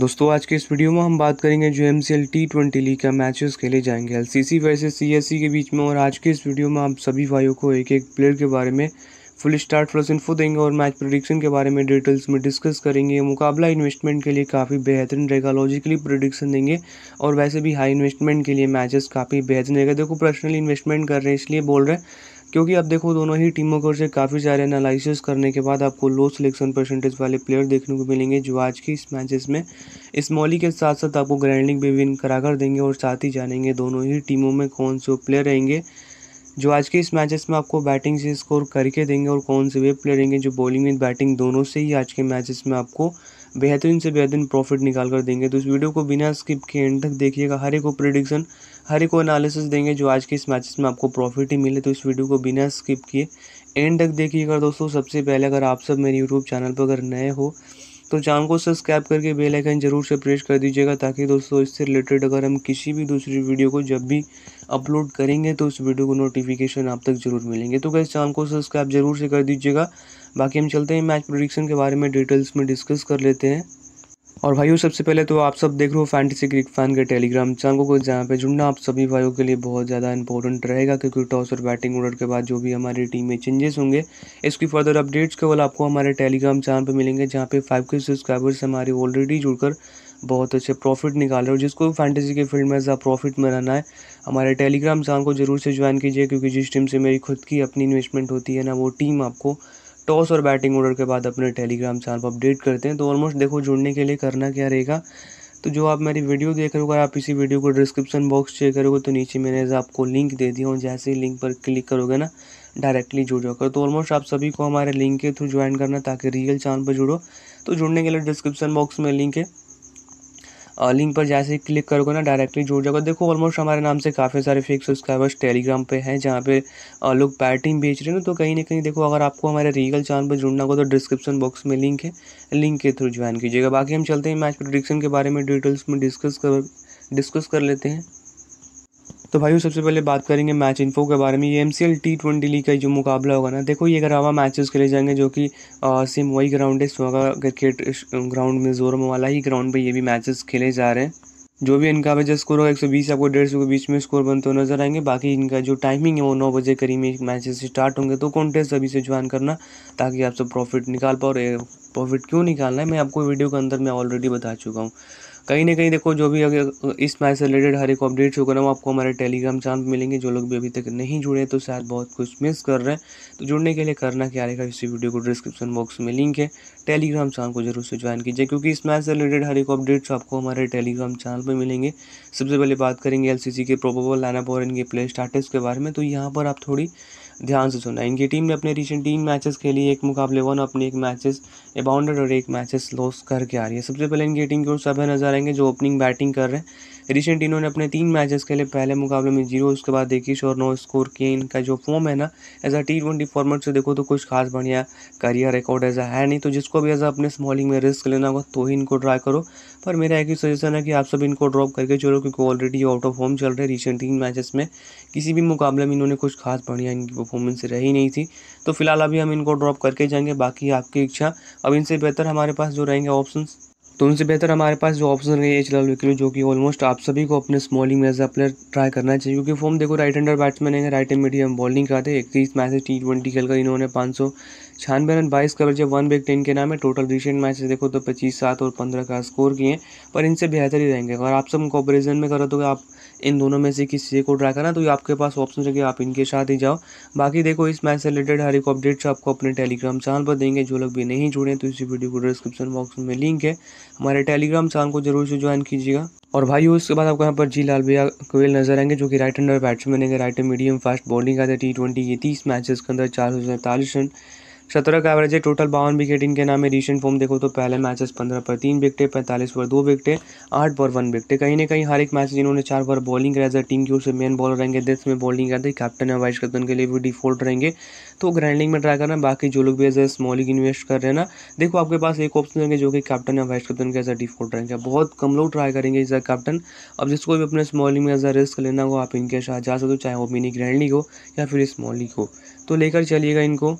दोस्तों आज के इस वीडियो में हम बात करेंगे जो M C L T twenty league का मैचेस खेले जाएंगे L C C versus C S C के बीच में और आज के इस वीडियो में आप सभी भाइयों को एक एक प्लेयर के बारे में फुल स्टार्ट प्लस इन्फो देंगे और मैच प्रोडिक्शन के बारे में डिटेल्स में डिस्कस करेंगे मुकाबला इन्वेस्टमेंट के लिए काफ़ी बेहतरीन रहेगा लॉजिकली प्रोडिक्शन देंगे और वैसे भी हाई इन्वेस्टमेंट के लिए मैचेस काफ़ी बेहतरीन रहेगा देखो पर्सनली इन्वेस्टमेंट कर रहे हैं इसलिए बोल रहे हैं क्योंकि आप देखो दोनों ही टीमों की ओर से काफ़ी सारे एनालिसिस करने के बाद आपको लो सिलेक्शन परसेंटेज वाले प्लेयर देखने को मिलेंगे जो आज की इस मैचेस में स्मॉली के साथ साथ आपको ग्रैंडिंग भी विन करा कर देंगे और साथ ही जानेंगे दोनों ही टीमों में कौन से प्लेयर रहेंगे जो आज के इस मैचेस में आपको बैटिंग से स्कोर करके देंगे और कौन से वे प्लेयर रहेंगे जो बॉलिंग विद बैटिंग दोनों से ही आज के मैचेस में आपको बेहतरीन से बेहतरीन प्रॉफिट निकाल कर देंगे तो इस वीडियो को बिना स्किप के एंड तक देखिएगा हर एक को प्रिडिक्शन हर एक एनालिसिस देंगे जो आज के इस मैचेस में आपको प्रॉफिट ही मिले तो इस वीडियो को बिना स्किप किए एंड तक देखिएगा दोस्तों सबसे पहले अगर आप सब मेरे यूट्यूब चैनल पर अगर नए हो तो चैनल को सब्सक्राइब करके बेल आइकन जरूर से प्रेस कर दीजिएगा ताकि दोस्तों इससे रिलेटेड अगर हम किसी भी दूसरी वीडियो को जब भी अपलोड करेंगे तो उस वीडियो को नोटिफिकेशन आप तक जरूर मिलेंगे तो क्या चैनल को सब्सक्राइब जरूर से कर दीजिएगा बाकी हम चलते हैं मैच प्रोडिक्शन के बारे में डिटेल्स में डिस्कस कर लेते हैं और भाइयों सबसे पहले तो आप सब देख रहे हो फैंटेसी क्रिक फैन के टेलीग्राम चैनल को जहाँ पे जुड़ना आप सभी भाइयों के लिए बहुत ज़्यादा इंपॉर्टेंट रहेगा क्योंकि टॉस और बैटिंग ऑर्डर के बाद जो भी हमारी टीम में चेंजेस होंगे इसकी फर्दर अपडेट्स केवल आपको हमारे टेलीग्राम चैनल पर मिलेंगे जहाँ पे फाइव के सब्सक्राइबर्स हमारे ऑलरेडी जुड़कर बहुत अच्छे प्रॉफिट निकाल रहे हो जिसको फैंटेसी के फील्ड में ज़्यादा प्रॉफिट में रहना है हमारे टेलीग्राम चैनल को जरूर से ज्वाइन कीजिए क्योंकि जिस टीम से मेरी खुद की अपनी इन्वेस्टमेंट होती है ना वो टीम आपको टॉस और बैटिंग ऑर्डर के बाद अपने टेलीग्राम चैनल पर अपडेट करते हैं तो ऑलमोस्ट देखो जुड़ने के लिए करना क्या रहेगा तो जो आप मेरी वीडियो देख रहे हो अगर आप इसी वीडियो को डिस्क्रिप्शन बॉक्स चेक करोगे तो नीचे मैंने आपको लिंक दे दिया हूँ जैसे ही लिंक पर क्लिक करोगे ना डायरेक्टली जुड़ जाओगे तो ऑलमोस्ट आप सभी को हमारे लिंक के थ्रू ज्वाइन करना ताकि रियल चैनल पर जुड़ो तो जुड़ने के लिए डिस्क्रिप्शन बॉक्स में लिंक है लिंक पर जैसे ही क्लिक करोगे ना डायरेक्टली जुड़ जाओगे देखो ऑलमोस्ट हमारे नाम से काफ़ी सारे फेक सब्सक्राइबर्स टेलीग्राम पे हैं जहाँ पे लोग बैटिंग बेच रहे हैं तो कहीं ना कहीं देखो अगर आपको हमारे रीगल चैनल पर जुड़ना होगा तो डिस्क्रिप्शन बॉक्स में लिंक है लिंक के थ्रू ज्वाइन कीजिएगा बाकी हम चलते हैं मैच प्रोडिक्शन के बारे में डिटेल्स में डिस्कस कर डिस्कस कर लेते हैं तो भाई सबसे पहले बात करेंगे मैच इन्फो के बारे में ये M C L T twenty league का जो मुकाबला होगा ना देखो ये ग्रावा मैचेस खेले जाएंगे जो कि सेम वही ग्राउंड है सोगा क्रिकेट ग्राउंड में जोरम वाला ही ग्राउंड पर ये भी मैचेस खेले जा रहे हैं जो भी इनका वजह स्कोर होगा एक सौ बीस आपको सौ के बीच में स्कोर बनते हुए नजर आएंगे बाकी इनका जो टाइमिंग है वो नौ बजे करीब में मैचेस स्टार्ट होंगे तो कॉन्टेस्ट अभी से ज्वाइन करना ताकि आप सब प्रॉफिट निकाल पाओ और प्रॉफिट क्यों निकालना है मैं आपको वीडियो के अंदर मैं ऑलरेडी बता चुका हूँ कहीं ना कहीं देखो जो भी अगर इस मैच से रिलेटेड हर एक अपडेट्स शो ना वो आपको हमारे टेलीग्राम चैनल पर मिलेंगे जो लोग भी अभी तक नहीं जुड़े तो शायद बहुत कुछ मिस कर रहे हैं तो जुड़ने के लिए करना क्या रहेगा इसी वीडियो को डिस्क्रिप्शन बॉक्स में लिंक है टेलीग्राम चैनल को जरूर से ज्वाइन कीजिए क्योंकि इस मैच से रिलेटेड हर एक अपडेट्स आपको हमारे टेलीग्राम चैनल पर मिलेंगे सबसे पहले बात करेंगे एल के प्रोबोबल लाइनअप और इनके प्ले स्टार्टर्स के बारे में तो यहाँ पर आप थोड़ी ध्यान से सुना इनकी टीम ने अपने रिसेंट तीन मैचेस खेली एक मुकाबले वन अपने एक मैचेस अबाउंडेड और एक मैचेस लॉस करके आ रही है सबसे पहले इनकी टीम की ओर सभी नजर आएंगे जो ओपनिंग बैटिंग कर रहे हैं रिसेंट इन्होंने अपने तीन मैचेस के लिए पहले मुकाबले में जीरो उसके बाद इक्कीस और नौ स्कोर किए इनका जो फॉर्म है ना as a T twenty format से देखो तो कुछ खास बढ़िया करियर रिकॉर्ड ऐसा है नहीं तो जिसको भी एज अपने स्मॉलिंग में रिस्क लेना होगा तो ही इनको ड्रा करो पर मेरा एक ही सजेशन है कि आप सब इनको ड्रॉप करके चलो क्योंकि ऑलरेडी आउट ऑफ फॉर्म चल रहे रिसेंट तीन मैचेस में किसी भी मुकाबले में इन्होंने कुछ खास बढ़िया इनकी परफॉर्मेंस रही नहीं थी तो फिलहाल अभी हम इनको ड्रॉप करके जाएंगे बाकी आपकी इच्छा अब इनसे बेहतर हमारे पास जो रहेंगे ऑप्शन तो उनसे बेहतर हमारे पास जो ऑप्शन रहे एच लाल के लिए जो कि ऑलमोस्ट आप सभी को अपने स्मॉलिंग में एज अ प्लेयर ट्राई करना चाहिए क्योंकि फॉर्म देखो राइट हैंडर बैट्समैन है राइट एंड मीडियम बॉलिंग का थे इकतीस मैच टी ट्वेंटी खेलकर इन्होंने पाँच सौ छानबे रन बाईस कवर जब वन बेग टेन के नाम है टोटल रिसेंट मैच देखो तो पच्चीस सात और पंद्रह का स्कोर किए पर इनसे बेहतर ही रहेंगे अगर आप सब कॉम्पेरिजन में करो तो आप इन दोनों में से किसी को ड्रा करना तो आपके पास ऑप्शन है कि आप इनके साथ ही जाओ बाकी देखो इस मैच से रिलेटेड हर एक अपडेट्स आपको अपने टेलीग्राम चैनल पर देंगे जो लोग भी नहीं जुड़े तो इसी वीडियो को डिस्क्रिप्शन बॉक्स में लिंक है हमारे टेलीग्राम चैनल को जरूर से ज्वाइन कीजिएगा और भाई उसके बाद आपको यहाँ पर जी लाल भैया कोयल नजर आएंगे जो कि राइट हैंडर बैट्समैन है राइट मीडियम फास्ट बॉलिंग आते टी ट्वेंटी ये तीस मैचेस के अंदर चार सौ सैंतालीस रन सत्रह का एवरेज है टोटल बावन विकेट इनके नाम है रिसेंट फॉर्म देखो तो पहले मैचेस पंद्रह पर तीन विकटें पैंतालीस पर दो विकटें आठ पर वन विकटे कहीं ना कहीं हर एक मैच इन्होंने चार बार बॉलिंग कराया था टीम की ओर से मेन बॉलर रहेंगे दस में बॉलिंग कराते कैप्टन है वाइस कैप्टन के लिए भी डिफॉल्ट रहेंगे तो ग्राइंडिंग में ट्राई करना बाकी जो लोग भी एज ए स्मॉलिंग इन्वेस्ट कर रहे हैं ना देखो आपके पास एक ऑप्शन रहेंगे जो कि कैप्टन या वाइस कैप्टन के एज ए डिफॉल्ट रहेंगे बहुत कम लोग ट्राई करेंगे एज ए कैप्टन अब जिसको भी अपने स्मॉलिंग में एज अ रिस्क लेना हो आप इनके साथ जा सकते हो चाहे वो मिनी ग्रैंड हो या फिर स्मॉलिंग हो तो लेकर चलिएगा इनको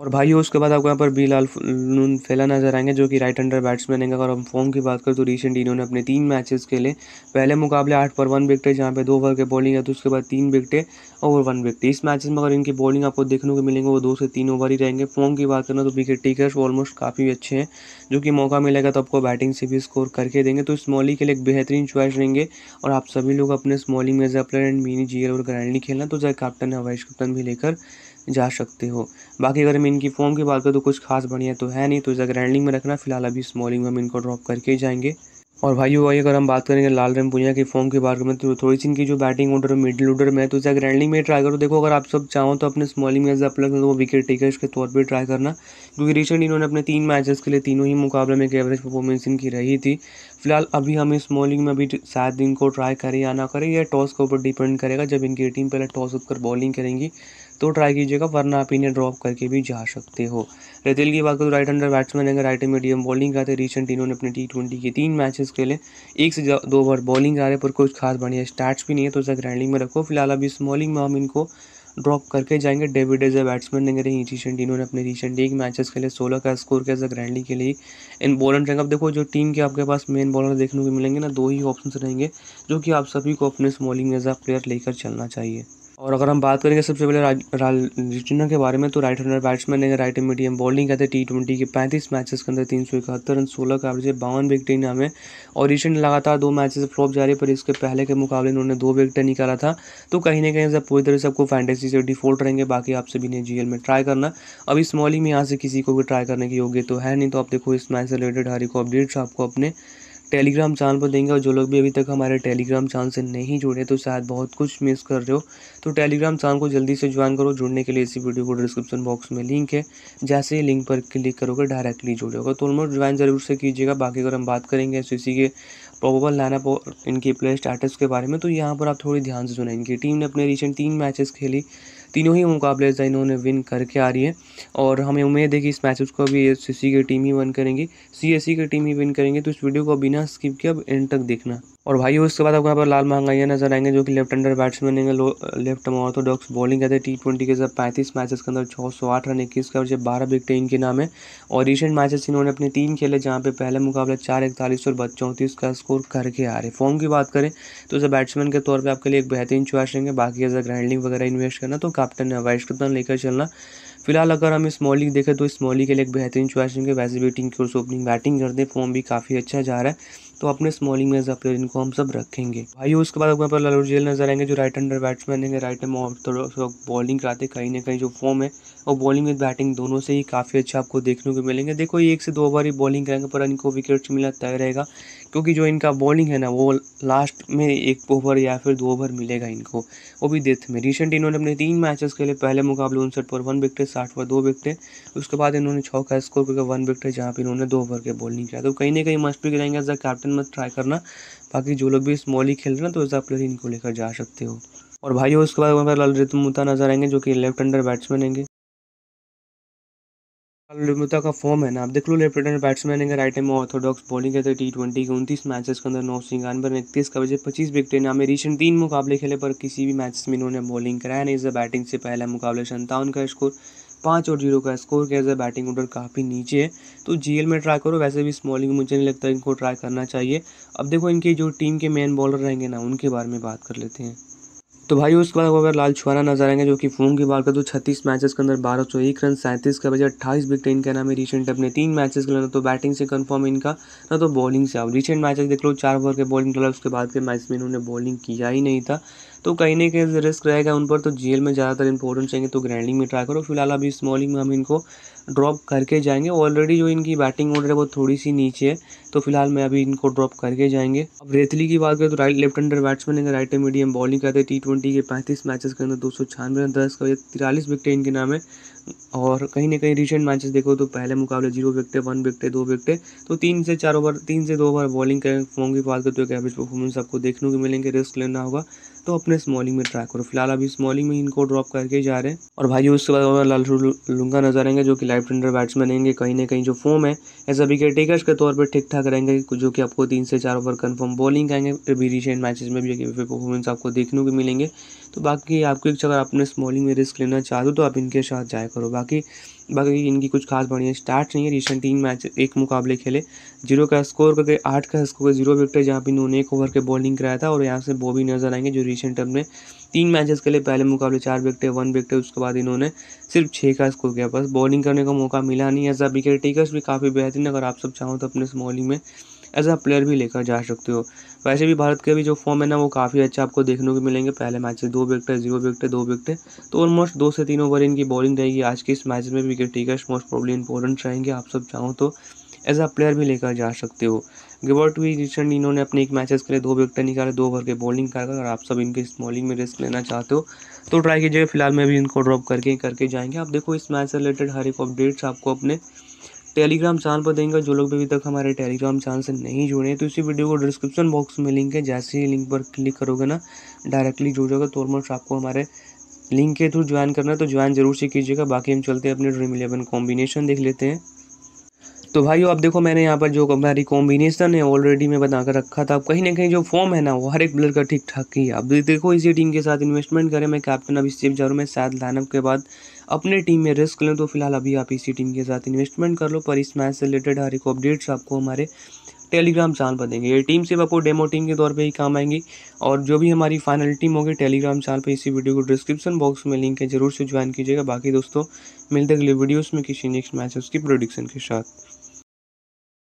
और भाई उसके बाद आपको यहाँ पर लाल नून फैला नजर आएंगे जो कि राइट अंडर बैट्समैन है अगर हम फॉर्म की बात करें तो रिसेंट इन्होंने अपने तीन मैचेस खेले पहले मुकाबले आठ पर वन विकटे जहाँ पे दो ओवर के बॉलिंग है तो उसके बाद तीन विकटे और वन विकटे इस मैचेस में अगर इनकी बॉलिंग आपको देखने को मिलेंगे वो दो से तीन ओवर ही रहेंगे फॉर्म की बात करना तो विकेट टेकर्स ऑलमोस्ट काफ़ी अच्छे हैं जो कि मौका मिलेगा तो आपको बैटिंग से भी स्कोर करके देंगे तो स्मॉलिंग के लिए एक बेहतरीन चॉइस रहेंगे और आप सभी लोग अपने स्मॉलिंग में जपलर एंड मिनी जीएल और ग्रैंडली खेलना तो चाहे कैप्टन वाइस कैप्टन भी लेकर जा सकते हो बाकी अगर हम इनकी फॉर्म की बात करें तो कुछ खास बढ़िया तो है नहीं तो इसे ग्रैंडिंग में रखना फिलहाल अभी स्मॉलिंग हम इनको ड्रॉप करके जाएंगे और भाई वही अगर हम बात करेंगे लाल रेम पुनिया की फॉर्म के बारे में तो थोड़ी सी इनकी जो बैटिंग ऑर्डर मिडिल ऑर्डर में है तो जैक ग्रैंडलिंग में ट्राई करो देखो अगर आप सब चाहो तो अपने स्मॉलिंग में एज प्लग तो विकेट टेकर्स के तौर पे ट्राई करना क्योंकि रिसेंट इन्होंने अपने तीन मैचेस के लिए तीनों ही मुकाबले में एक एवरेज परफॉर्मेंस इनकी रही थी फिलहाल अभी हमें स्मॉलिंग में अभी शायद को ट्राई करें या ना करें यह टॉस के ऊपर डिपेंड करेगा जब इनकी टीम पहले टॉस उठकर बॉलिंग करेंगी तो ट्राई कीजिएगा वरना आप इन्हें ड्रॉप करके भी जा सकते हो रेतेल की बात करो राइट हंडर बैट्समैन अगर राइट मीडियम बॉलिंग करते रिसेंट इन्होंने अपने टी ट्वेंटी के तीन मैचेस खेले एक से दो बार बॉलिंग आ रहे पर कुछ खास बढ़िया स्टैट्स भी नहीं है तो उसे ग्राइंडिंग में रखो फिलहाल अभी स्मॉलिंग में हम इनको ड्रॉप करके जाएंगे डेविड एज ए बैट्समैन अगर रही रिसेंट इन्होंने अपने रिसेंट एक मैचेस खेले सोलह का स्कोर किया एज ग्रैंडली के लिए इन बॉलर रहेंगे अब देखो जो टीम के आपके पास मेन बॉलर देखने को मिलेंगे ना दो ही ऑप्शन रहेंगे जो कि आप सभी को अपने स्मॉलिंग एज अ प्लेयर लेकर चलना चाहिए और अगर हम बात करेंगे सबसे पहले राजीना के बारे में तो राइट हैंडर बैट्समैन है राइट मीडियम बॉलिंग करते टी ट्वेंटी के पैंतीस मैचेस के अंदर तीन सौ इकहत्तर रन सोलह का एवरेज है बावन विकटें इनाम है और रिसेंट लगातार दो मैचेस फ्लॉप जा रहे पर इसके पहले के मुकाबले उन्होंने दो विकटें निकाला था तो कहीं ना कहीं सब पूरी तरह से आपको फैंटेसी से डिफॉल्ट रहेंगे बाकी आप सभी ने जी में ट्राई करना अभी स्मॉलिंग में यहाँ से किसी को भी ट्राई करने के योग्य तो है नहीं तो आप देखो इस मैच से रिलेटेड हर एक अपडेट्स आपको अपने टेलीग्राम चैनल पर देंगे और जो लोग भी अभी तक हमारे टेलीग्राम चैनल से नहीं जुड़े तो शायद बहुत कुछ मिस कर रहे हो तो टेलीग्राम चैनल को जल्दी से ज्वाइन करो जुड़ने के लिए इसी वीडियो को डिस्क्रिप्शन बॉक्स में लिंक है जैसे ही लिंक पर क्लिक करोगे डायरेक्टली जुड़ेगा तो उनमें ज्वाइन जरूर से कीजिएगा बाकी अगर हम बात करेंगे एस के प्रोबेबल लाइनअप और इनके प्ले स्टेटस के बारे में तो यहाँ पर आप थोड़ी ध्यान से सुना इनकी टीम ने अपने रिसेंट तीन मैचेस खेली तीनों ही मुकाबले जो इन्होंने विन करके आ रही है और हमें उम्मीद है कि इस मैचेस को अभी एस की टीम ही वन करेंगी सी की टीम ही विन करेंगे तो इस वीडियो को बिना स्किप के अब एंड तक देखना और भाई उसके बाद आपको यहाँ पर लाल महंगाइया नजर आएंगे जो कि लेफ्ट अंडर बैट्समैन है लेफ्ट ऑर्थोडॉक्स बॉलिंग करते हैं टी ट्वेंटी के साथ पैंतीस मैचेस के अंदर छः सौ आठ रन इक्कीस का जो बारह विकेट इनके नाम है और रिसेंट मैचेस इन्होंने अपने तीन खेले जहाँ पे पहला मुकाबला चार इकतालीस और चौंतीस का स्कोर करके आ रहे फॉर्म की बात करें तो उसे बैट्समैन के तौर पर आपके लिए एक बेहतरीन चॉइस रहेंगे बाकी अगर ग्राइंडिंग वगैरह इन्वेस्ट करना तो कैप्टन कप्तान लेकर चलना फिलहाल अगर हम स्मॉल लीग देखें तो इस मॉलिंग के लिए एक बेहतरीन चॉइस रहेंगे वैसे भी टीम की ओर से ओपनिंग बैटिंग करते हैं फॉर्म भी काफ़ी अच्छा जा रहा है तो अपने स्मॉल इमेज प्लेयर इनको हम सब रखेंगे भाई उसके बाद अपने लालू जेल नजर आएंगे जो राइट हैंडर बैट्समैन है राइट हैंड बॉलिंग कराते कहीं ना कहीं जो फॉर्म है और बॉलिंग विद बैटिंग दोनों से ही काफ़ी अच्छा आपको देखने को मिलेंगे देखो ये एक से दो बार ही बॉलिंग करेंगे पर इनको विकेट मिला तय रहेगा क्योंकि जो इनका बॉलिंग है ना वो लास्ट में एक ओवर या फिर दो ओवर मिलेगा इनको वो भी डेथ में रिसेंट इन्होंने अपने तीन मैचेस के लिए पहले मुकाबले उनसठ पर वन विकटे साठ पर दो विकटे उसके बाद इन्होंने छः का स्कोर करके वन विकटे जहाँ पर इन्होंने दो ओवर के बॉलिंग किया तो कहीं ना कहीं मस्ट भी करेंगे एज अ कैप्टन मत ट्राई करना बाकी जो लोग भी स्मॉल ही खेल रहे हैं तो एज अ प्लेयर इनको लेकर जा सकते हो और भाई उसके बाद वहाँ पर रितु मुता नजर आएंगे जो कि लेफ्ट अंडर बैट्समैन रहेंगे अलमुता का फॉर्म है ना आप देख लो लेफ्ट हैंड बैट्समैन है राइट में ऑर्थोडॉक्स बॉलिंग करते टी ट्वेंटी के उनतीस मैचेस के अंदर नौ सिंगानवे रन इकतीस बजे पच्चीस विकटें नाम रिसेंट तीन मुकाबले खेले पर किसी भी मैच में इन्होंने बॉलिंग कराया नहीं इस बैटिंग से पहला मुकाबले संतावन का स्कोर पाँच और जीरो का स्कोर कैसे बैटिंग ऑर्डर काफ़ी नीचे है तो जीएल में ट्राई करो वैसे भी स्मॉलिंग मुझे नहीं लगता इनको ट्राई करना चाहिए अब देखो इनके जो टीम के मेन बॉलर रहेंगे ना उनके बारे में बात कर लेते हैं तो भाई उसके बाद अगर लाल छुआरा नजर आएंगे जो कि फोन की बात करें तो छत्तीस मैचेस के अंदर बारह सौ एक रन सैंतीस का बजे अट्ठाईस विकेट इनके नाम है रिसेंट अपने तीन मैचेस के ना तो बैटिंग से कंफर्म इनका ना तो बॉलिंग से अब रिसेंट मैचेस देख लो चार ओवर के बॉलिंग मतलब डाला उसके बाद के मैच में इन्होंने बॉलिंग किया ही नहीं था तो कहीं ना कहीं रिस्क रहेगा उन पर तो जीएल में ज़्यादातर इंपॉर्टेंट चाहिए तो ग्रैंडिंग में ट्राई करो फिलहाल अभी स्मॉलिंग में हम इनको ड्रॉप करके जाएंगे ऑलरेडी जो इनकी बैटिंग ऑर्डर है वो थोड़ी सी नीचे है तो फिलहाल मैं अभी इनको ड्रॉप करके जाएंगे अब रेतली की बात करें तो राइट लेफ्ट अंडर बैट्समैन है राइट मीडियम बॉलिंग करते हैं टी ट्वेंटी के पैंतीस मैचेस के अंदर दो सौ छियानवे दस का तिरालीस विकेट इनके नाम है और कहीं ना कहीं रिसेंट मैचेस देखो तो पहले मुकाबले जीरो विकटे वन विकटे दो विकटे तो तीन से चार ओवर तीन से दो ओवर बॉलिंग करें होंगी फालतू तो हुए एवरेज परफॉर्मेंस आपको देखने को मिलेंगे रिस्क लेना होगा तो अपने स्मॉलिंग में ट्राई करो फिलहाल अभी स्मॉलिंग में इनको ड्रॉप करके जा रहे हैं और भाई उसके बाद लाल लुंगा नजर आएंगे जो कि लाइफ टेंडर बैट्समैन रहेंगे कहीं ना कहीं जो फॉर्म है एज अभी के टेकर्स के तौर पर ठीक ठाक रहेंगे जो कि आपको तीन से चार ओवर कन्फर्म बॉलिंग करेंगे अभी रिसेंट मैचेज में भी परफॉर्मेंस आपको देखने को मिलेंगे तो बाकी आपको एक अगर अपने स्मॉलिंग में रिस्क लेना चाहते हो तो आप इनके साथ जाए करो बाकी बाकी इनकी कुछ खास बढ़िया स्टार्ट नहीं है रिसेंट तीन मैच एक मुकाबले खेले जीरो का स्कोर करके आठ का स्कोर जीरो विकेट जहाँ पर इन्होंने एक ओवर के बॉलिंग कराया था और यहाँ से वो भी नजर आएंगे जो रिसेंट अपने तीन मैचेस के लिए पहले मुकाबले चार विकेट वन विकेट उसके बाद इन्होंने सिर्फ छः का स्कोर किया बस बॉलिंग करने का मौका मिला नहीं एज अ विकेट टेकर्स भी काफ़ी बेहतरीन अगर आप सब चाहो तो अपने इस बॉलिंग में एज अ प्लेयर भी लेकर जा सकते हो वैसे भी भारत के भी जो फॉर्म है ना वो काफ़ी अच्छा आपको देखने को मिलेंगे पहले मैच से दो है जीरो है दो है तो ऑलमोस्ट दो से तीन ओवर इनकी बॉलिंग रहेगी आज के इस मैच में wicket taker most problem important रहेंगे आप सब चाहो तो एज अ प्लेयर भी लेकर जा सकते हो गिवर्ट भी रिसेंट इन्होंने अपने एक मैचेस के लिए दो विकेट निकाले दो ओवर के बॉलिंग कर अगर आप सब इनके स्मॉलिंग में रिस्क लेना चाहते हो तो ट्राई कीजिएगा फिलहाल मैं भी इनको ड्रॉप करके करके जाएंगे आप देखो इस मैच से रिलेटेड हर एक अपडेट्स आपको अपने टेलीग्राम चैनल पर देंगे जो लोग अभी तक हमारे टेलीग्राम चैनल से नहीं जुड़े हैं तो इसी वीडियो को डिस्क्रिप्शन बॉक्स में लिंक है जैसे ही लिंक पर क्लिक करोगे ना डायरेक्टली जुड़ जाएगा तो ऑलमोस्ट आपको हमारे लिंक के थ्रू ज्वाइन करना है तो ज्वाइन जरूर से कीजिएगा बाकी हम चलते हैं अपने ड्रीम इलेवन कॉम्बिनेशन देख लेते हैं तो भाइयों अब देखो मैंने यहाँ पर जो हमारी कॉम्बिनेशन है ऑलरेडी मैं बनाकर रखा था अब कहीं ना कहीं जो फॉर्म है ना वो हर एक प्लेयर का ठीक ठाक ही है अब देखो इसी टीम के साथ इन्वेस्टमेंट करें मैं कैप्टन अभी रहा हूँ मैं शायद लाइनअप के बाद अपने टीम में रिस्क लें तो फिलहाल अभी आप इसी टीम के साथ इन्वेस्टमेंट कर लो पर इस मैच से रिलेटेड हर एक अपडेट्स आपको हमारे टेलीग्राम चैनल पर देंगे ये टीम सिर्फ आपको डेमो टीम के तौर पे ही काम आएंगी और जो भी हमारी फाइनल टीम होगी टेलीग्राम चैनल पे इसी वीडियो को डिस्क्रिप्शन बॉक्स में लिंक है जरूर से ज्वाइन कीजिएगा बाकी दोस्तों मिलते अगले वीडियोस में किसी नेक्स्ट मैच उसकी प्रोडिक्शन के साथ